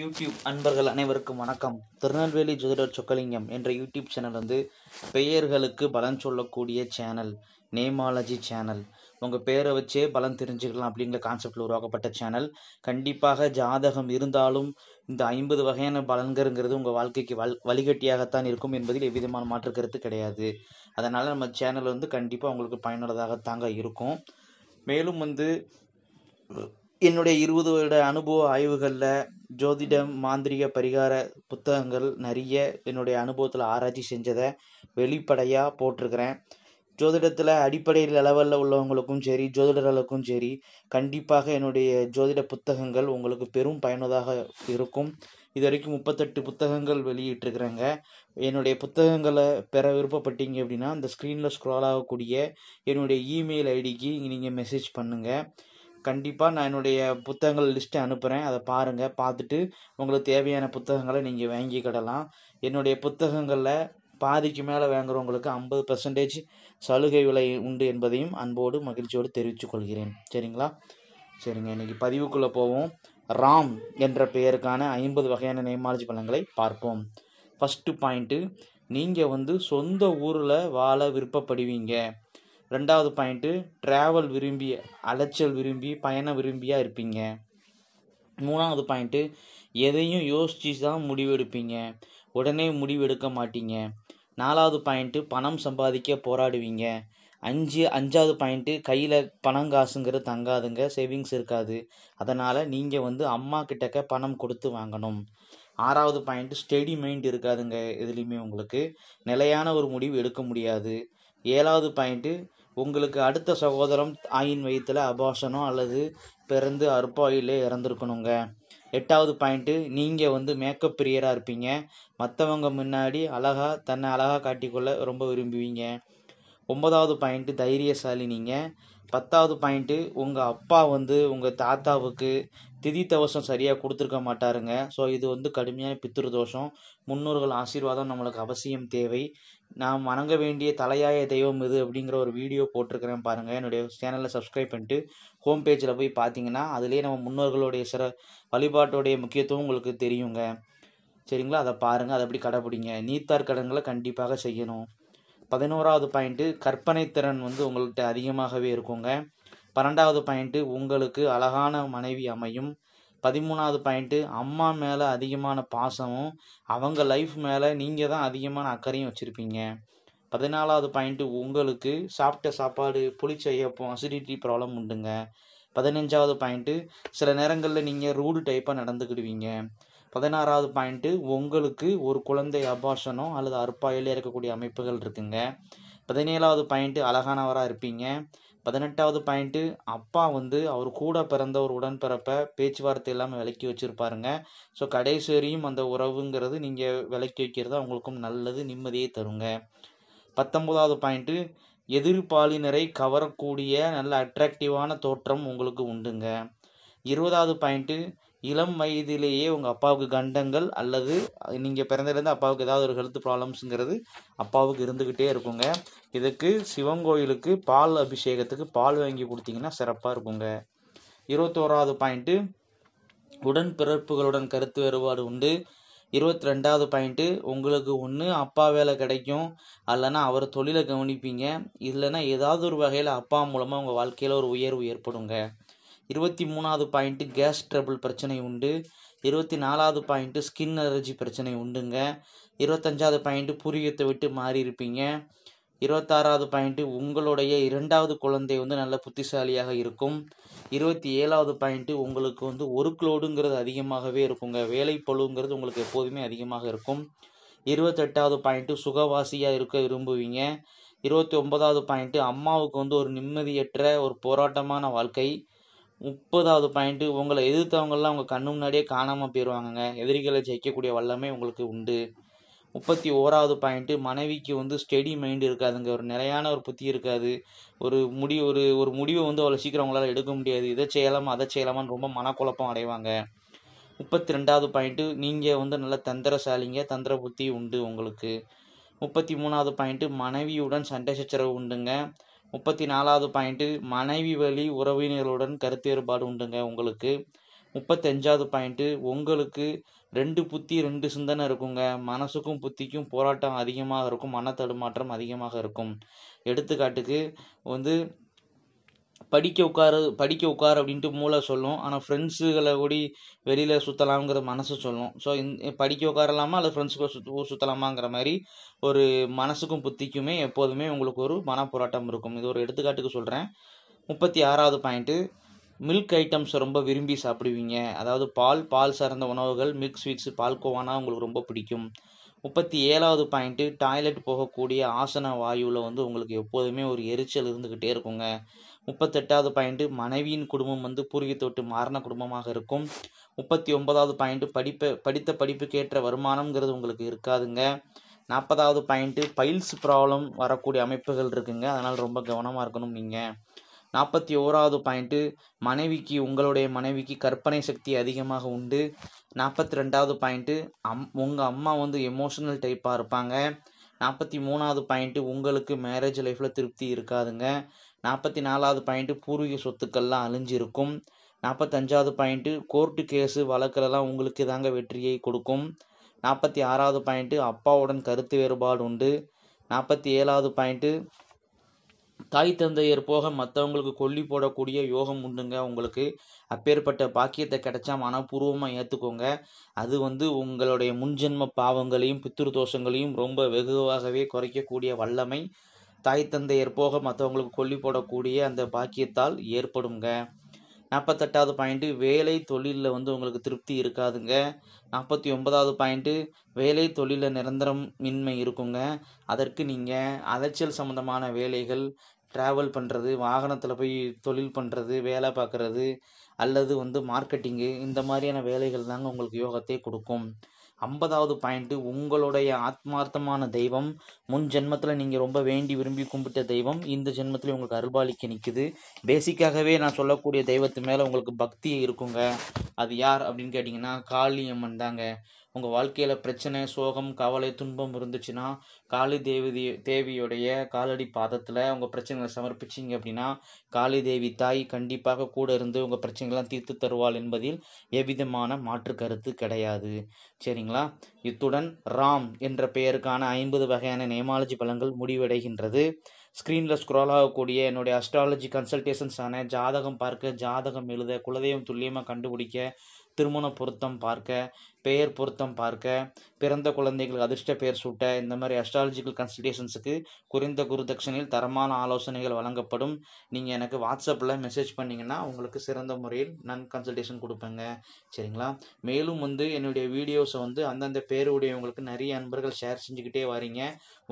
YouTube அன்பர்கள் அனைவருக்கும் வணக்கம் திருநெல்வேலி ஜோதிடர் சொக்கலிங்கம் என்ற யூடியூப் சேனல் வந்து பெயர்களுக்கு பலன் சொல்லக்கூடிய சேனல் நேமாலஜி சேனல் உங்கள் பேரை வச்சே பலன் தெரிஞ்சுக்கலாம் அப்படிங்கிற கான்செப்டில் உருவாக்கப்பட்ட சேனல் கண்டிப்பாக ஜாதகம் இருந்தாலும் இந்த ஐம்பது வகையான பலன்கருங்கிறது உங்கள் வாழ்க்கைக்கு வல் வழிகட்டியாகத்தான் இருக்கும் என்பதில் எவ்விதமான மாற்று கருத்து கிடையாது அதனால் நம்ம சேனல் வந்து கண்டிப்பாக உங்களுக்கு பயனுள்ளதாகத்தாங்க இருக்கும் மேலும் வந்து என்னுடைய இருபது வருட அனுபவ ஆய்வுகளில் ஜோதிடம் மாந்திரிக பரிகார புத்தகங்கள் நிறைய என்னுடைய அனுபவத்தில் ஆராய்ச்சி செஞ்சதை வெளிப்படையாக போட்டிருக்கிறேன் ஜோதிடத்தில் அடிப்படை லெவலில் உள்ளவங்களுக்கும் சரி ஜோதிடர்களுக்கும் சரி கண்டிப்பாக என்னுடைய ஜோதிட புத்தகங்கள் உங்களுக்கு பெரும் பயனுள்ளதாக இருக்கும் இது வரைக்கும் முப்பத்தெட்டு புத்தகங்கள் வெளியிட்டிருக்கிறேங்க என்னுடைய புத்தகங்களை பெற விருப்பப்பட்டீங்க அப்படின்னா அந்த ஸ்க்ரீனில் ஸ்க்ரால் ஆகக்கூடிய என்னுடைய இமெயில் ஐடிக்கு நீங்கள் மெசேஜ் பண்ணுங்கள் கண்டிப்பாக நான் என்னுடைய புத்தகங்கள் லிஸ்ட்டை அனுப்புகிறேன் அதை பாருங்கள் பார்த்துட்டு உங்களுக்கு தேவையான புத்தகங்களை நீங்கள் வாங்கிக்கிடலாம் என்னுடைய புத்தகங்களில் பாதிக்கு மேலே வாங்குறவங்களுக்கு ஐம்பது பர்சன்டேஜ் சலுகை விலை உண்டு என்பதையும் அன்போடு மகிழ்ச்சியோடு தெரிவித்துக் கொள்கிறேன் சரிங்களா சரிங்க இன்றைக்கி பதிவுக்குள்ளே போவோம் ராம் என்ற பெயருக்கான ஐம்பது வகையான நேமாலஜி பலன்களை பார்ப்போம் ஃபஸ்ட்டு பாயிண்ட்டு நீங்கள் வந்து சொந்த ஊரில் வாழ விருப்பப்படுவீங்க ரெண்டாவது பாயிண்ட்டு ட்ராவல் விரும்பி அலைச்சல் விரும்பி பயணம் விரும்பியாக இருப்பீங்க மூணாவது பாயிண்ட்டு எதையும் யோசிச்சு தான் முடிவெடுப்பீங்க உடனே முடிவெடுக்க மாட்டீங்க நாலாவது பாயிண்ட்டு பணம் சம்பாதிக்க போராடுவீங்க அஞ்சு அஞ்சாவது பாயிண்ட்டு கையில் பணம் காசுங்கிற தங்காதுங்க சேவிங்ஸ் இருக்காது அதனால் நீங்கள் வந்து அம்மா கிட்டக்க பணம் கொடுத்து வாங்கணும் ஆறாவது பாயிண்ட்டு ஸ்டெடி மைண்ட் இருக்காதுங்க எதுலேயுமே உங்களுக்கு நிலையான ஒரு முடிவு எடுக்க முடியாது ஏழாவது பாயிண்ட்டு உங்களுக்கு அடுத்த சகோதரம் ஆயின் வயிற்றில் அபாஷனோ அல்லது பிறந்து அற்பாயிலே இறந்துருக்கணுங்க எட்டாவது பாயிண்ட்டு நீங்கள் வந்து மேக்கப் பிரியராக இருப்பீங்க மற்றவங்க முன்னாடி அழகாக தன்னை அழகாக காட்டிக்கொள்ள ரொம்ப விரும்புவீங்க ஒன்பதாவது பாயிண்ட்டு தைரியசாலி நீங்கள் பத்தாவது பாயிண்ட்டு உங்கள் அப்பா வந்து உங்கள் தாத்தாவுக்கு திதி தவசம் சரியாக கொடுத்துருக்க மாட்டாருங்க ஸோ இது வந்து கடுமையான பித்திரு தோஷம் முன்னோர்கள் ஆசீர்வாதம் நம்மளுக்கு அவசியம் தேவை நாம் வணங்க வேண்டிய தலையாய தெய்வம் இது அப்படிங்கிற ஒரு வீடியோ போட்டிருக்கிறேன் பாருங்கள் என்னுடைய சேனலில் சப்ஸ்கிரைப் பண்ணிட்டு ஹோம் பேஜில் போய் பார்த்தீங்கன்னா அதிலே நம்ம முன்னோர்களுடைய சிற வழிபாட்டுடைய முக்கியத்துவம் உங்களுக்கு தெரியுங்க சரிங்களா அதை பாருங்கள் அதை அப்படி கடைப்பிடிங்க நீத்தார் கடன்களை கண்டிப்பாக செய்யணும் பதினோராவது பாயிண்ட்டு கற்பனை திறன் வந்து உங்கள்கிட்ட அதிகமாகவே இருக்குங்க பன்னெண்டாவது பாயிண்ட்டு உங்களுக்கு அழகான மனைவி அமையும் பதிமூணாவது பாயிண்ட்டு அம்மா மேலே அதிகமான பாசமும் அவங்க லைஃப் மேலே நீங்கள் தான் அதிகமான அக்கறையும் வச்சுருப்பீங்க பதினாலாவது பாயிண்ட்டு உங்களுக்கு சாப்பிட்ட சாப்பாடு புளிச்ச அசிடிட்டி ப்ராப்ளம் உண்டுங்க பதினஞ்சாவது பாயிண்ட்டு சில நேரங்களில் நீங்கள் ரூடு டைப்பாக நடந்துக்கிடுவீங்க பதினாறாவது பாயிண்ட்டு உங்களுக்கு ஒரு குழந்தை அபாஷனோ அல்லது அற்பாயிலே இருக்கக்கூடிய அமைப்புகள் இருக்குங்க பதினேழாவது பாயிண்ட்டு அழகானவராக இருப்பீங்க பதினெட்டாவது பாயிண்ட்டு அப்பா வந்து அவர் கூட பிறந்த ஒரு உடன்பிறப்பை பேச்சுவார்த்தை இல்லாமல் விலக்கி வச்சுருப்பாருங்க ஸோ கடைசி வரையும் அந்த உறவுங்கிறது நீங்கள் விலக்கி வைக்கிறது அவங்களுக்கும் நல்லது நிம்மதியை தருங்க பத்தொம்போதாவது பாயிண்ட்டு எதிர்பாலினரை கவரக்கூடிய நல்ல அட்ராக்டிவான தோற்றம் உங்களுக்கு உண்டுங்க இருபதாவது பாயிண்ட்டு இளம் வயதிலேயே உங்கள் அப்பாவுக்கு கண்டங்கள் அல்லது நீங்கள் பிறந்ததுலேருந்து அப்பாவுக்கு ஏதாவது ஒரு ஹெல்த் ப்ராப்ளம்ஸுங்கிறது அப்பாவுக்கு இருந்துக்கிட்டே இருக்குங்க இதுக்கு சிவன் கோயிலுக்கு பால் அபிஷேகத்துக்கு பால் வாங்கி கொடுத்தீங்கன்னா சிறப்பாக இருக்குங்க இருபத்தோராவது பாயிண்ட்டு உடன் பிறப்புகளுடன் கருத்து வேறுபாடு உண்டு இருபத்தி ரெண்டாவது பாயிண்ட்டு உங்களுக்கு ஒன்று அப்பா வேலை கிடைக்கும் அல்லைனா அவர் தொழிலை கவனிப்பீங்க இல்லைன்னா ஏதாவது ஒரு வகையில் அப்பா மூலமாக உங்கள் வாழ்க்கையில் ஒரு உயர்வு ஏற்படுங்க இருபத்தி மூணாவது பாயிண்ட்டு கேஸ் ட்ரபிள் பிரச்சனை உண்டு இருபத்தி நாலாவது பாயிண்ட்டு ஸ்கின் அலர்ஜி பிரச்சனை உண்டுங்க இருபத்தஞ்சாவது பாயிண்ட்டு பூரியத்தை விட்டு மாறி இருப்பீங்க இருபத்தாறாவது பாயிண்ட்டு உங்களுடைய இரண்டாவது குழந்தை வந்து நல்ல புத்திசாலியாக இருக்கும் இருபத்தி ஏழாவது பாயிண்ட்டு உங்களுக்கு வந்து ஒர்க்லோடுங்கிறது அதிகமாகவே இருக்குங்க வேலை பழுங்கிறது உங்களுக்கு எப்போதுமே அதிகமாக இருக்கும் இருபத்தெட்டாவது பாயிண்ட்டு சுகவாசியாக இருக்க விரும்புவீங்க இருபத்தி ஒன்பதாவது பாயிண்ட்டு அம்மாவுக்கு வந்து ஒரு நிம்மதியற்ற ஒரு போராட்டமான வாழ்க்கை முப்பதாவது பாயிண்ட்டு உங்களை எதிர்த்தவங்கெல்லாம் உங்கள் கண்ணு முன்னாடியே காணாமல் போயிடுவாங்கங்க எதிரிகளை ஜெயிக்கக்கூடிய வல்லமை உங்களுக்கு உண்டு முப்பத்தி ஓராவது பாயிண்ட்டு மனைவிக்கு வந்து ஸ்டெடி மைண்டு இருக்காதுங்க ஒரு நிலையான ஒரு புத்தி இருக்காது ஒரு முடி ஒரு ஒரு முடிவை வந்து அவ்வளோ சீக்கிரம் அவங்களால எடுக்க முடியாது இதை செய்யலாமா அதை செய்யலாமான்னு ரொம்ப மனக்குழப்பம் அடைவாங்க முப்பத்தி ரெண்டாவது பாயிண்ட்டு நீங்கள் வந்து நல்ல தந்திரசாலிங்க தந்திர புத்தி உண்டு உங்களுக்கு முப்பத்தி மூணாவது பாயிண்ட்டு மனைவியுடன் சண்டை சச்சரவு உண்டுங்க முப்பத்தி நாலாவது பாயிண்ட்டு மனைவி வழி உறவினர்களுடன் கருத்து வேறுபாடு உண்டுங்க உங்களுக்கு முப்பத்தஞ்சாவது பாயிண்ட்டு உங்களுக்கு ரெண்டு புத்தி ரெண்டு சிந்தனை இருக்குங்க மனசுக்கும் புத்திக்கும் போராட்டம் அதிகமாக இருக்கும் மன தடுமாற்றம் அதிகமாக இருக்கும் எடுத்துக்காட்டுக்கு வந்து படிக்க உட்காரு படிக்க உட்காரு அப்படின்ட்டு மூளை சொல்லும் ஆனால் ஃப்ரெண்ட்ஸுகளை கூடி வெளியில் சுற்றலாம்ங்கிற மனசு சொல்லும் ஸோ இந் படிக்க உட்காரலாமா அல்லது ஃப்ரெண்ட்ஸுக்கு ஊர் சுற்றலாமாங்கிற மாதிரி ஒரு மனசுக்கும் புத்திக்குமே எப்போதுமே உங்களுக்கு ஒரு மனப்போராட்டம் இருக்கும் இது ஒரு எடுத்துக்காட்டுக்கு சொல்கிறேன் முப்பத்தி ஆறாவது பாயிண்ட்டு மில்க் ஐட்டம்ஸ் ரொம்ப விரும்பி சாப்பிடுவீங்க அதாவது பால் பால் சார்ந்த உணவுகள் மில்க் ஸ்வீட்ஸு பால்கோவானா உங்களுக்கு ரொம்ப பிடிக்கும் முப்பத்தி ஏழாவது பாயிண்ட்டு டாய்லெட் போகக்கூடிய ஆசன வாயுவில் வந்து உங்களுக்கு எப்போதுமே ஒரு எரிச்சல் இருந்துக்கிட்டே இருக்குங்க முப்பத்தெட்டாவது பாயிண்ட் மனைவியின் குடும்பம் வந்து தொட்டு மாறின குடும்பமாக இருக்கும் முப்பத்தி ஒன்பதாவது பாயிண்ட் படிப்பை படித்த படிப்புக்கேற்ற வருமானம்ங்கிறது உங்களுக்கு இருக்காதுங்க நாற்பதாவது பாயிண்ட்டு பைல்ஸ் ப்ராப்ளம் வரக்கூடிய அமைப்புகள் இருக்குங்க அதனால் ரொம்ப கவனமாக இருக்கணும் நீங்கள் நாற்பத்தி ஓராவது பாயிண்ட்டு மனைவிக்கு உங்களுடைய மனைவிக்கு கற்பனை சக்தி அதிகமாக உண்டு நாற்பத்தி ரெண்டாவது பாயிண்ட்டு அம் உங்கள் அம்மா வந்து எமோஷனல் டைப்பாக இருப்பாங்க நாற்பத்தி மூணாவது பாயிண்ட்டு உங்களுக்கு மேரேஜ் லைஃப்பில் திருப்தி இருக்காதுங்க நாற்பத்தி நாலாவது பாயிண்ட்டு பூர்வீக சொத்துக்கள்லாம் அழிஞ்சிருக்கும் நாற்பத்தஞ்சாவது பாயிண்ட்டு கோர்ட்டு கேஸு வழக்கிலலாம் உங்களுக்கு தாங்க வெற்றியை கொடுக்கும் நாற்பத்தி ஆறாவது பாயிண்ட்டு அப்பாவுடன் கருத்து வேறுபாடு உண்டு நாற்பத்தி ஏழாவது பாயிண்ட்டு தாய் தந்தையர் போக மற்றவங்களுக்கு கொல்லி போடக்கூடிய யோகம் உண்டுங்க உங்களுக்கு அப்பேற்பட்ட பாக்கியத்தை கிடைச்சா மனப்பூர்வமாக ஏற்றுக்கோங்க அது வந்து உங்களுடைய முன்ஜென்ம பாவங்களையும் பித்திரு தோஷங்களையும் ரொம்ப வெகுவாகவே குறைக்கக்கூடிய வல்லமை தாய் தந்தையர் போக மற்றவங்களுக்கு கொல்லி போடக்கூடிய அந்த பாக்கியத்தால் ஏற்படுங்க நாற்பத்தெட்டாவது பாயிண்ட்டு வேலை தொழிலில் வந்து உங்களுக்கு திருப்தி இருக்காதுங்க நாற்பத்தி ஒன்பதாவது பாயிண்ட்டு வேலை தொழிலில் நிரந்தரம் மின்மை இருக்குங்க அதற்கு நீங்கள் அலைச்சல் சம்மந்தமான வேலைகள் ட்ராவல் பண்ணுறது வாகனத்தில் போய் தொழில் பண்ணுறது வேலை பார்க்குறது அல்லது வந்து மார்க்கெட்டிங்கு இந்த மாதிரியான வேலைகள் தாங்க உங்களுக்கு யோகத்தை கொடுக்கும் ஐம்பதாவது பாயிண்ட்டு உங்களுடைய ஆத்மார்த்தமான தெய்வம் முன் ஜென்மத்தில் நீங்கள் ரொம்ப வேண்டி விரும்பி கும்பிட்ட தெய்வம் இந்த ஜென்மத்தில் உங்களுக்கு அருள்பாலிக்க நிற்குது பேசிக்காகவே நான் சொல்லக்கூடிய தெய்வத்து மேலே உங்களுக்கு பக்தி இருக்குங்க அது யார் அப்படின்னு கேட்டிங்கன்னா காளியம்மன் தாங்க உங்கள் வாழ்க்கையில் பிரச்சனை சோகம் கவலை துன்பம் இருந்துச்சுன்னா காளி தேவி தேவியுடைய காலடி பாதத்தில் உங்கள் பிரச்சனைகளை சமர்ப்பிச்சிங்க அப்படின்னா காளி தேவி தாய் கண்டிப்பாக கூட இருந்து உங்கள் பிரச்சனைகள்லாம் தீர்த்து தருவாள் என்பதில் எவ்விதமான மாற்று கருத்து கிடையாது சரிங்களா இத்துடன் ராம் என்ற பெயருக்கான ஐம்பது வகையான நேமாலஜி பலங்கள் முடிவடைகின்றது ஸ்க்ரீனில் ஸ்க்ரோல் ஆகக்கூடிய என்னுடைய அஸ்ட்ராலஜி கன்சல்டேஷன்ஸான ஜாதகம் பார்க்க ஜாதகம் எழுத குலதெய்வம் துல்லியமாக கண்டுபிடிக்க திருமண பொருத்தம் பார்க்க பெயர் பொருத்தம் பார்க்க பிறந்த குழந்தைகள் அதிர்ஷ்ட பெயர் சூட்ட இந்த மாதிரி அஸ்ட்ராலஜிக்கல் கன்சல்டேஷன்ஸுக்கு குறைந்த குருதட்சணையில் தரமான ஆலோசனைகள் வழங்கப்படும் நீங்கள் எனக்கு வாட்ஸ்அப்பில் மெசேஜ் பண்ணிங்கன்னா உங்களுக்கு சிறந்த முறையில் நன் கன்சல்டேஷன் கொடுப்பேங்க சரிங்களா மேலும் வந்து என்னுடைய வீடியோஸை வந்து அந்தந்த பேருடையவங்களுக்கு நிறைய நண்பர்கள் ஷேர் செஞ்சுக்கிட்டே வரீங்க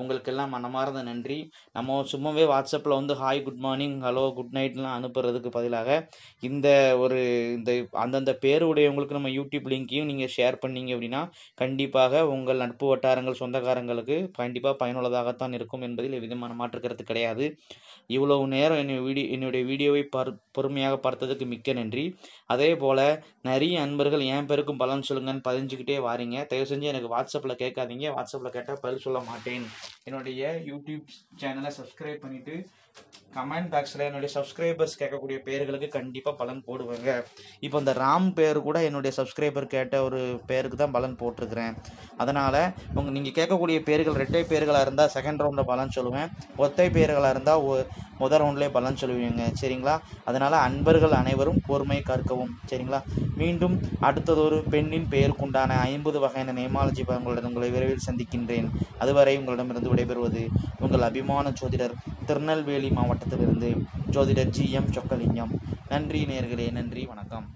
உங்களுக்கெல்லாம் மனமார்ந்த நன்றி நம்ம சும்மாவே வாட்ஸ்அப்பில் வந்து hi good morning hello good நைட்லாம் அனுப்புறதுக்கு பதிலாக இந்த ஒரு இந்த அந்தந்த பேருடையவங்களுக்கு நம்ம யூடியூப் லிங்க்கையும் நீங்கள் ஷேர் பண்ணீங்க அப்படின்னா கண்டிப்பாக உங்கள் நட்பு வட்டாரங்கள் சொந்தக்காரங்களுக்கு கண்டிப்பாக பயனுள்ளதாகத்தான் இருக்கும் என்பதில் எவ்விதமான மாற்றுக்கிறது கிடையாது இவ்வளவு நேரம் என்னுடைய வீடியோ என்னுடைய வீடியோவை பர் பொறுமையாக பார்த்ததுக்கு மிக்க நன்றி அதே போல் நிறைய அன்பர்கள் என் பேருக்கும் பலன் சொல்லுங்கன்னு பதிஞ்சுக்கிட்டே வாரீங்க தயவு செஞ்சு எனக்கு வாட்ஸ்அப்பில் கேட்காதீங்க வாட்ஸ்அப்பில் கேட்டால் பதில் சொல்ல மாட்டேன் என்னுடைய யூடியூப் சேனலை சப்ஸ்கிரைப் பண்ணிவிட்டு கமெண்ட் பாக்ஸில் என்னுடைய சப்ஸ்கிரைபர்ஸ் கேட்கக்கூடிய பேர்களுக்கு கண்டிப்பாக பலன் போடுவேங்க இப்போ இந்த ராம் பேர் கூட என்னுடைய சப்ஸ்கிரைபர் கேட்ட ஒரு பேருக்கு தான் பலன் போட்டிருக்கிறேன் அதனால் உங்கள் நீங்கள் கேட்கக்கூடிய பேர்கள் ரெட்டை பேர்களாக இருந்தால் செகண்ட் ரவுண்டில் பலன் சொல்லுவேன் ஒத்தை பேர்களாக இருந்தால் முதல் ரவுண்ட்லேயே பலன் சொல்லுவீங்க சரிங்களா அதனால் அன்பர்கள் அனைவரும் பொறுமை கற்கவும் சரிங்களா மீண்டும் அடுத்ததொரு பெண்ணின் பெயருக்குண்டான ஐம்பது வகையான நேமாலஜி பகங்களுடன் உங்களை விரைவில் சந்திக்கின்றேன் அதுவரை உங்களிடமிருந்து விடைபெறுவது உங்கள் அபிமான ஜோதிடர் திருநெல்வேலி மாவட்டத்திலிருந்து ஜோதிடர் ஜி எம் சொக்கலிங்கம் நன்றி நேர்களே நன்றி வணக்கம்